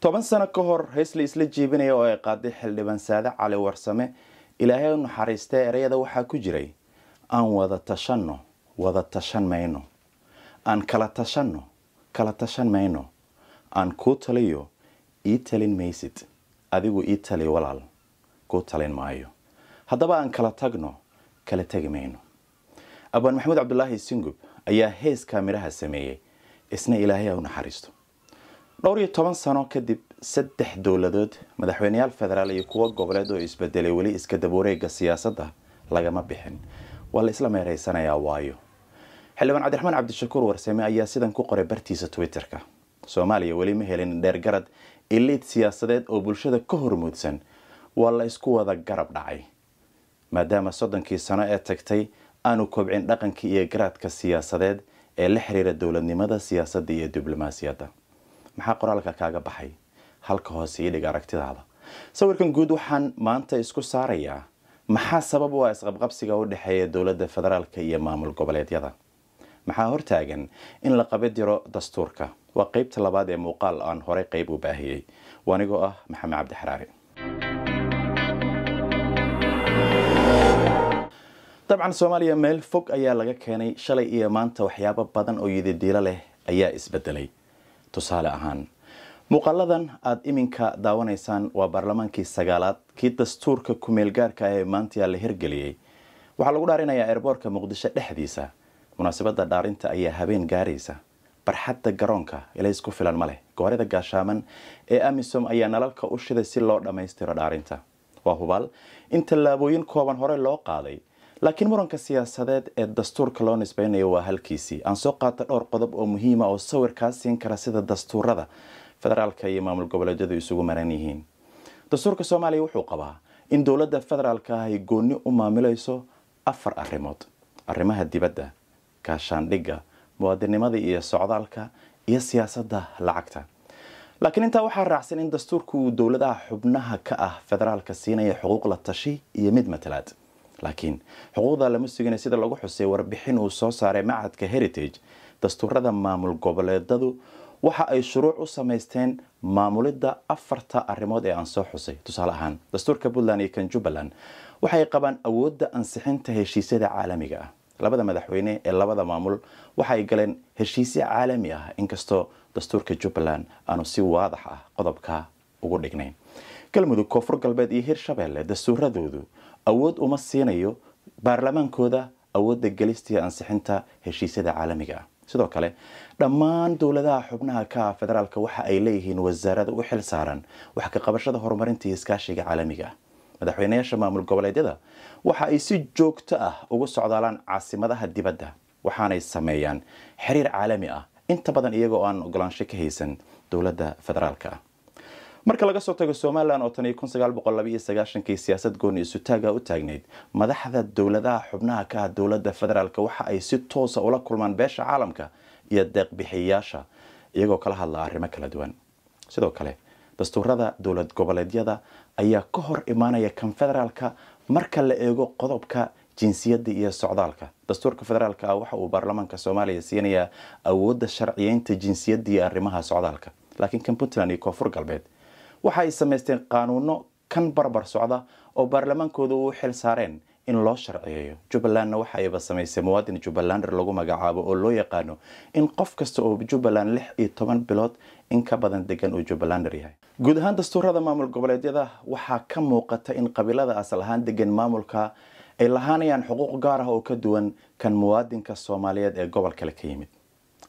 toban sano ka hor heesle isla jiibinaya oo ay qaaday xildhibaan saade cali warsame ilaahay u naxariistee ereyada waxaa ku jiray aan wada tashanno wada tashan mayno aan kala tashanno kala tashan mayno aan kuu taliyo ii talin maysid adigu ii tali walaal kuu talin maayo haddaba aan kala tagno kala tegi mayno abaan maxamuud cabdulaahi singub ayaa heeskaa midhaha sameeyey isna ilaahay ha u naxariisto dhowr iyo toban sano kadib saddex dowladood madaxweyneyaal federaal iyo kuwo goboleed oo isbedelay weli iska dabwareega siyaasadda lagama bixin waa la isla meeraysanayaa waayo xildhibaan cabdiraxmaan cabdishakuur warsame ayaa sidan ku qoray bartiisa twitterka soomaaliya weli ma helin dheergarad iliid siyaasadeed oo bulshada ka hormuudsan waa la isku wada garab dhacay maadaama soddonkii sano ee tagtay aanu kobcin dhaqankii iyo garaadka siyaasadeed ee la xiriira dowladnimada siyaasadda iyo diblomaasiyadda maxaa qoraalka kaaga baxay halka hoose ii dhig aragtidaada sawirkan guud waxaan maanta isku saarayaa maxaa sabab u ah isqabqabsiga u dhexeeya dowladda federaalk iyo maamul goboleedyada maxaa hortaagan in la qabadiro dastuurka waa qaybta labaad ee muuqaal aan horey qayb u baahiyey anigoo ah maxamed cabdi xaraare dabcan soomaaliya meel fog ayaa laga keenay shalay iyo maanta waxyaabo badan oo yididiilo leh ayaa isbedelay tusaale ahaan muuqaaladan aada iminka daawanaysaan waa baarlamaankii sagaalaad kii dastuurka kumeelgaarka ah ee maanta la hirgeliyey waxaa lagu dhaarinayaa eerboorka muqdisho dhexdiisa munaasabadda dhaarinta ayaa habeen gaaraysa barxadda garoonka ilays ku filan ma leh goorida gaashaaman ee amisom ayaa nalalka u shiday si loo dhammaystiro dhaarinta waa hubaal in tallaabooyin kooban hore loo qaaday laakiin muranka siyaasadeed ee dastuurka loo nisbeynayo waa halkiisii aan soo qaata dhowr qodob oo muhiima ah oo sawir kaa siin kara sida dastuurada federaalka iyo maamul goboleedyadu isugu maran yihiin dastuurka soomaaliya wuxuu qabaa in dowladda federaalka ah ay goonni u maamuleyso afar arrimood arrimaha dibadda gaashaandhigga muwaadinnimada iyo socdaalka iyo siyaasadda lacagta laakiin intaa waxaa raacsan in dastuurka uu dowladaha xubnaha ka ah federaalka siinaya xuquuq la tashi iyo mid matalaad laakiin xuquuqda lama sugina sida lagu xusay warbixin uu soo saaray macadka heritage dastuurada maamul goboleedadu waxa ay shuruuc u samaysteen maamulidda afarta arrimood ee aan soo xusay tusaale ahaan dastuurka puntland iyo kan jubbaland waxay qabaan awoodda ansixinta heshiisyada caalamiga ah labada madaxweyne ee labada maamul waxay galeen heshiisyo caalami ah inkastoo dastuurka jubbaland aanu si waadax ah qodobka ugu dhignayn galmudug koonfur galbeed iyo hir hirshabeelle dastuuradoodu awood uma siinayo baarlamaankooda awoodda gelista iyo ansixinta heshiisyada caalamiga ah sidoo kale dhammaan dowladaha xubnaha ka ah federaalk waxa ay leeyihiin wasaarada u xil saaran wax ka qabashada horumarinta iyo iskaashiga caalamiga ah madaxweynayaasha maamul goboleedyada waxa ay si joogto ah ugu socdaalaan caasimadaha dibadda waxaanay sameeyaan xiriir caalami ah inta badan iyagoo aan ogolaansho ka haysan dowladda federaalka ah marka laga soo tago somalilan oo tan iyo siyaasad gooni isutaaga u taagnayd madaxda dowladaha xubnaha ka ah dowladda federaalk waxa ay si toosa ah ula kulmaan beesha caalamka iyo deeqbixiyayaasha iyagoo kala hadla arrimo kala duwan sidoo kale dastuurada dowlad goboleedyada ayaa ka hor imaanaya kan federaalka marka la eego qodobka jinsiyadda iyo socdaalka dastuurka federaalka ah waxa uu baarlamaanka soomaaliya siinayaa awoodda sharciyeynta jinsiyadda iyo arrimaha socdaalka laakiin kan puntland iyo koonfur galbeed waxa ay samaysteen qaanuuno kan barbar socda oo baarlamaankooda uu xil saareen in loo sharciyeeyo jubbalandna waxa ayba samaysay muwaadin jubbalander lagu magacaabo oo loo yaqaano in qof kasta oo jubbaland lix iyo toban bilood in ka badan degan uu jubbalander yahay guud ahaan dastuurada maamul goboleedyada waxaa ka muuqata in qabiilada asal ahaan degan maamulka ay lahaanayaan xuquuq gaar ah oo ka duwan kan muwaadinka soomaaliyeed ee gobol kale ka yimid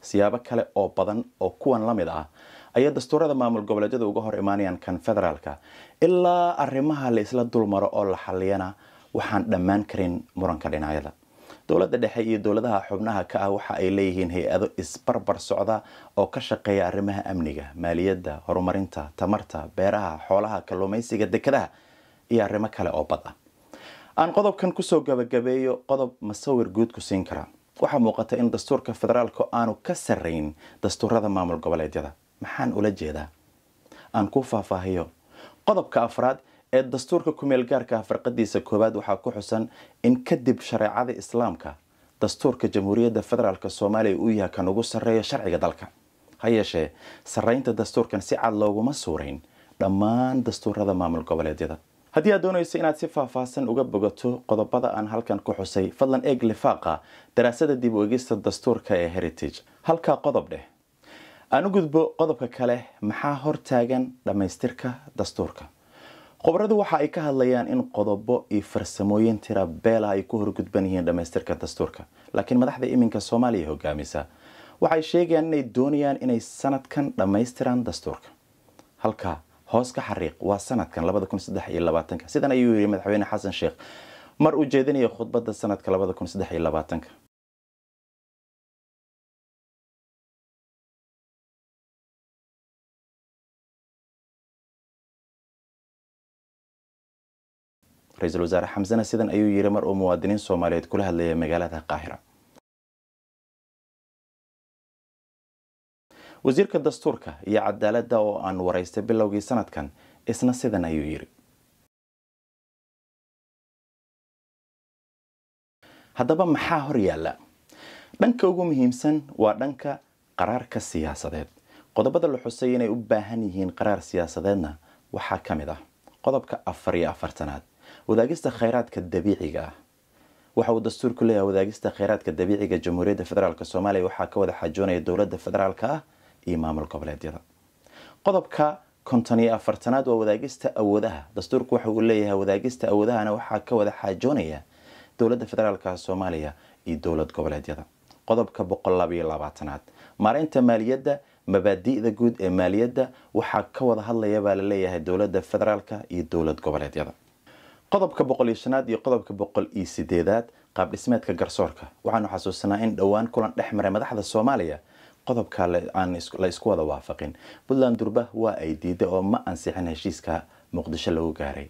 siyaabo kale oo badan oo kuwan la mid ah ayaa dastuurada maamul goboleedyada uga hor imaanayaan kan federaalka ilaa arrimaha la isla dulmaro oo la xaliyana waxaan dhammaan karin muranka dhinacyada dowladda dhexe iyo dowladaha xubnaha ka ah waxa ay leeyihiin hay-ado isbarbar socda oo ka shaqeeya arrimaha amniga maaliyadda horumarinta tamarta beeraha xoolaha kalluumaysiga dekadaha iyo arrimo kale oo bad ah aan qodobkan kusoo gabagabeeyo qodob masawir guud ku siin karaa waxaa muuqata in dastuurka federaalku aanu ka sarrayn dastuurada maamul goboleedyada maxaan ula jeedaa aan ku faahfaahiyo qodobka afraad ee dastuurka kumeelgaarka ah farqadiisa koowaad waxaa ku xusan in kadib shareecada islaamka dastuurka jamhuuriyadda federaalk soomaaliya uu yahay kan ugu sarreeyo sharciga dalka ha yeeshee sarreynta dastuurkan si cad looguma suurayn dhammaan dastuurada maamul goboleedyada haddii aad doonayso inaad si faahfaahsan uga bogato qodobada aan halkan ku xusay fadlan eeg lifaaqa daraasada dib u egista dastuurka ee heritage halkaa qodob dheh aan u gudbo qodobka kale maxaa hor taagan dhammaystirka dastuurka khubradu waxa ay ka hadlayaan in qodobo iyo farsamooyin tira beela ah ay ku horgudban yihiin dhammaystirka dastuurka laakiin madaxda iminka soomaaliya hogaamisa waxay sheegayaan inay doonayaan inay sanadkan dhammaystiraan dastuurka halka hoos ka xariiq waa sanadkan sidan ayuu yiri madaxweyne xasan sheekh mar uu jeedinaya khudbada sanadka ra-iisul wasaare xamsena sidan ayuu yiri mar uu muwaadiniin soomaaliyeed kula hadlaya magaalada qaahira wasiirka dastuurka iyo cadaaladda oo aan waraystay bilowgii sanadkan isna sidan ayuu yiri haddaba maxaa hor yaalla dhanka ugu muhiimsan waa dhanka qaraarka siyaasadeed qodobada la xusay inay u baahan yihiin qaraar siyaasadeedna waxaa ka mid ah qodobka afar iyo afartanaad wadaagista khayraadka dabiiciga ah waxa uu dastuurku leeyahay wadaagista kheyraadka dabiiciga jamhuuriyadda federaalk soomaaliya waxaa ka wada xajoonaya dowladda federaalka ah iyo maamul goboleedyada qodobka konton iyo afartanaad waa wadaagista awoodaha dastuurku waxa uu leeyahay wadaagista awoodahana waxaa ka wada xaajoonaya dowladda federaalka soomaaliya iyo dowlad goboleedyada qodobka boqol labayo labaatanaad maareynta maaliyadda mabaadi'da guud ee maaliyadda waxaa ka wada hadlaya baa laleeyahay dowladda federaalka iyo dowlad goboleedyada qodobka boqol iyo shanaad iyo qodobka boqol iyo sideedaad qaabdhismeedka garsoorka waxaanu xasuusanaa in dhowaan kulan dhex maray madaxda soomaaliya qodobka la isku wada waafaqin puntland durba waa ay diiday oo ma ansixin heshiiska muqdisho lagu gaaray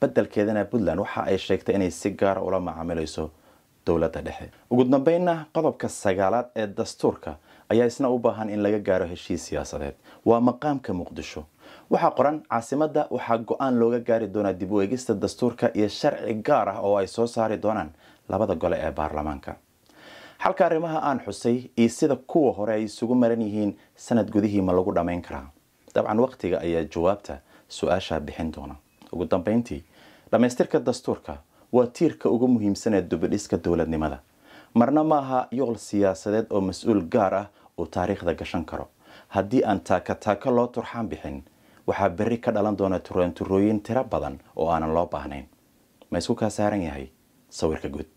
bedelkeedana puntland waxa ay sheegtay inay si gaara ah ula macaamilayso dowladda dhexe ugu dambeynna qodobka sagaalaad ee dastuurka ayaa isna u baahan in laga gaaro heshiis siyaasadeed waa maqaamka muqdisho waxaa qoran caasimadda waxaa go-aan looga gaari doonaa dib u eegista dastuurka iyo sharci gaar ah oo ay soo saari doonaan labada gole ee baarlamaanka xalka arrimaha aan xusay iyo sida kuwa hore ay isugu maran yihiin sanad gudihii ma lagu dhammayn karaa dabcan wakhtiga ayaa jawaabta su-aashaa bixin doona ugu dambayntii dhammaystirka dastuurka waa tiirka ugu muhiimsan ee dubidhiska dowladnimada marna maaha yool siyaasadeed oo mas-uul gaar ah uu taariikhda gashan karo haddii aan taakataako loo turxaan bixin waxaa berri ka dhalan doona turaanturooyin tiro badan oo aanan loo baahnayn ma isku kaa saaran yahay sawirka guud